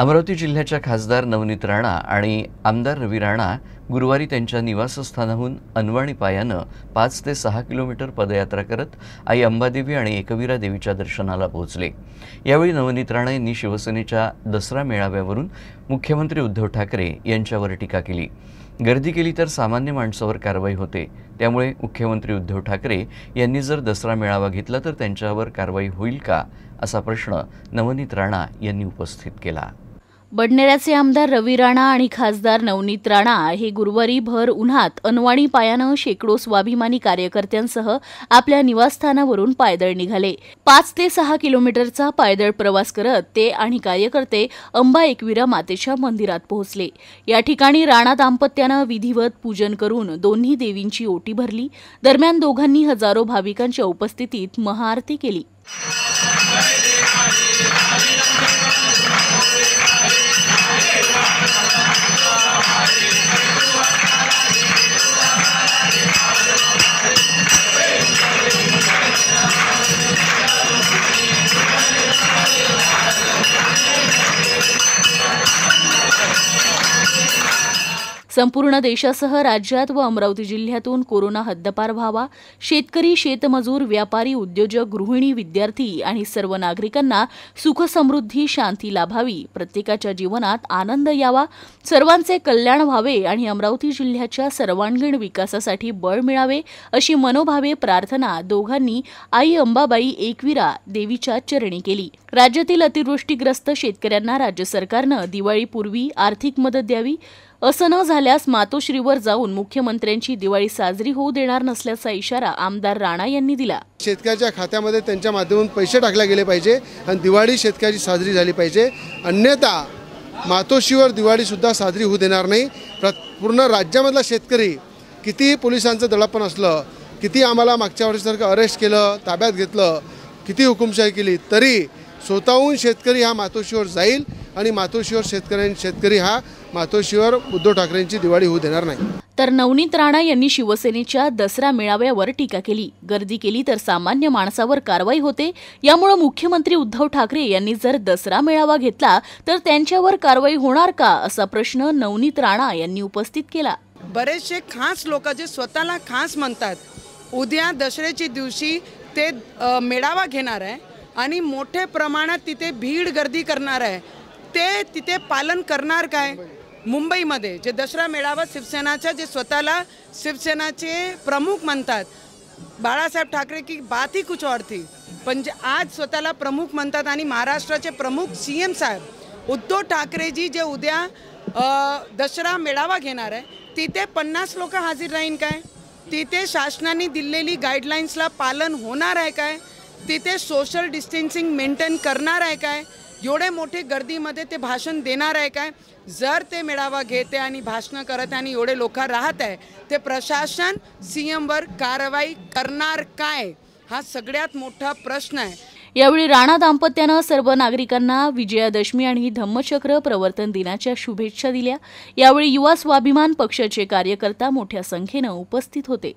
अमरावती जिल्ह्याच्या खासदार नवनीत राणा आणि आमदार रवी राणा गुरुवारी त्यांच्या निवासस्थानाहून अनवाणी पायानं पाच ते सहा किलोमीटर पदयात्रा करत आई अंबादेवी आणि एकवीरा देवीच्या दर्शनाला पोहोचले यावेळी नवनीत राणा यांनी शिवसेनेच्या दसरा मेळाव्यावरून मुख्यमंत्री उद्धव ठाकरे यांच्यावर टीका केली गर्दी केली तर सामान्य माणसावर कारवाई होते त्यामुळे मुख्यमंत्री उद्धव ठाकरे यांनी जर दसरा मेळावा घेतला तर त्यांच्यावर कारवाई होईल का असा प्रश्न नवनीत राणा यांनी उपस्थित केला बडनेराचे आमदार रवी राणा आणि खासदार नवनीत राणा हे गुरुवारी भर उन्हात अनवाणी पायानं शेकडो स्वाभिमानी कार्यकर्त्यांसह आपल्या निवासस्थानावरून पायदळ निघाले पाच ते सहा किलोमीटरचा पायदळ प्रवास करत ते आणि कार्यकर्ते अंबा एकवीरा मातेच्या मंदिरात पोहोचले या ठिकाणी राणा दाम्पत्यानं विधिवत पूजन करून दोन्ही देवींची ओटी भरली दरम्यान दोघांनी हजारो भाविकांच्या उपस्थितीत महाआरती केली संपूर्ण देशासह राज्यात व अमरावती जिल्ह्यातून कोरोना हद्दपार व्हावा शेतकरी शेतमजूर व्यापारी उद्योजक गृहिणी विद्यार्थी आणि सर्व नागरिकांना सुखसमृद्धी शांती लाभावी प्रत्येकाच्या जीवनात आनंद यावा सर्वांचे कल्याण व्हावे आणि अमरावती जिल्ह्याच्या सर्वांगीण विकासासाठी बळ मिळावे अशी मनोभावे प्रार्थना दोघांनी आई अंबाबाई एकविरा देवीच्या चरणी केली राज्यातील अतिवृष्टीग्रस्त शेतकऱ्यांना राज्य सरकारनं दिवाळीपूर्वी आर्थिक मदत द्यावी असं न झाल्यास मातोश्रीवर जाऊन मुख्यमंत्र्यांची दिवाळी साजरी होऊ देणार नसल्याचा इशारा आमदार राणा यांनी दिला शेतकऱ्याच्या खात्यामध्ये त्यांच्या माध्यमातून पैसे टाकले गेले पाहिजे आणि दिवाळी शेतकऱ्याची साजरी झाली पाहिजे अन्यथा मातोश्रीवर दिवाळी सुद्धा साजरी होऊ देणार नाही पूर्ण राज्यामधला शेतकरी किती पोलिसांचं दडपण असलं किती आम्हाला मागच्या वर्षीसारखं अरेस्ट केलं ताब्यात घेतलं किती हुकुमशाही केली तरी स्वतःहून शेतकरी हा मातोश्रीवर जाईल आणि मातोश्रीवर शेतकऱ्यां शेतकरी हा मातोश्रीवर उद्धव ठाकरेंची दिवाळी होऊ देणार नाही तर नवनीत राणा यांनी शिवसेनेच्या दसरा मेळाव्यावर टीका केली गर्दी केली तर सामान्य माणसावर कारवाई होते यामुळे मुख्यमंत्री उद्धव ठाकरे यांनी जर दसरा मेळावा घेतला तर त्यांच्यावर कारवाई होणार का असा प्रश्न नवनीत राणा यांनी उपस्थित केला बरेचसे खास लोक जे स्वतःला खास म्हणतात उद्या दसऱ्याच्या दिवशी ते मेळावा घेणार आहे आणि मोठ्या प्रमाणात तिथे भीड गर्दी करणार आहे ते तिथे पालन करणार काय मुंबईमध्ये जे दसरा मेळावा शिवसेनाचा जे स्वतःला शिवसेनाचे प्रमुख म्हणतात बाळासाहेब ठाकरे की बात ही कुछ और थी पण जे आज स्वतःला प्रमुख म्हणतात आणि महाराष्ट्राचे प्रमुख सी एम साहेब उद्धव ठाकरेजी जे उद्या दसरा मेळावा घेणार आहे तिथे पन्नास लोक हजर राहीन काय तिथे शासनाने दिलेली गाईडलाईन्सला पालन होणार आहे काय तिथे सोशल डिस्टन्सिंग मेंटेन करणार आहे काय एवढे मोठे गर्दीमध्ये ते भाषण देणार आहे काय जर ते मेळावा घेते आणि भाषणं करत आणि एवढे लोक राहत आहे ते प्रशासन सी एमवर कारवाई करणार काय हा सगळ्यात मोठा प्रश्न आहे यावेळी राणा दाम्पत्यानं सर्व नागरिकांना विजयादशमी आणि धम्मचक्र प्रवर्तन दिनाच्या शुभेच्छा दिल्या यावेळी युवा स्वाभिमान पक्षाचे कार्यकर्ता मोठ्या संख्येनं उपस्थित होते